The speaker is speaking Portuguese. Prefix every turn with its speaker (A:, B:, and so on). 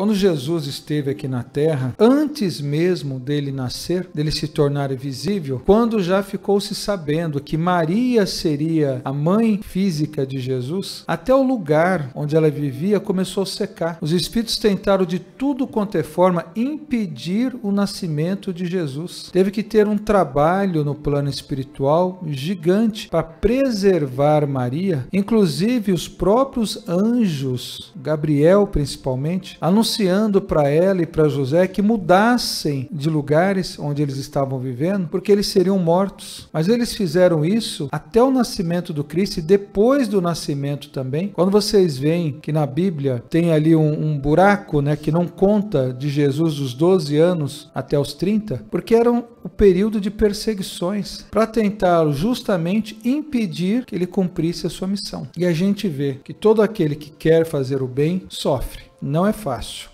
A: Quando Jesus esteve aqui na terra, antes mesmo dele nascer, dele se tornar visível, quando já ficou se sabendo que Maria seria a mãe física de Jesus, até o lugar onde ela vivia começou a secar. Os espíritos tentaram de tudo quanto é forma impedir o nascimento de Jesus. Teve que ter um trabalho no plano espiritual gigante para preservar Maria, inclusive os próprios anjos, Gabriel principalmente, anunciaram anunciando para ela e para José que mudassem de lugares onde eles estavam vivendo, porque eles seriam mortos. Mas eles fizeram isso até o nascimento do Cristo e depois do nascimento também. Quando vocês veem que na Bíblia tem ali um, um buraco, né, que não conta de Jesus dos 12 anos até os 30, porque eram o período de perseguições para tentar justamente impedir que ele cumprisse a sua missão. E a gente vê que todo aquele que quer fazer o bem sofre. Não é fácil.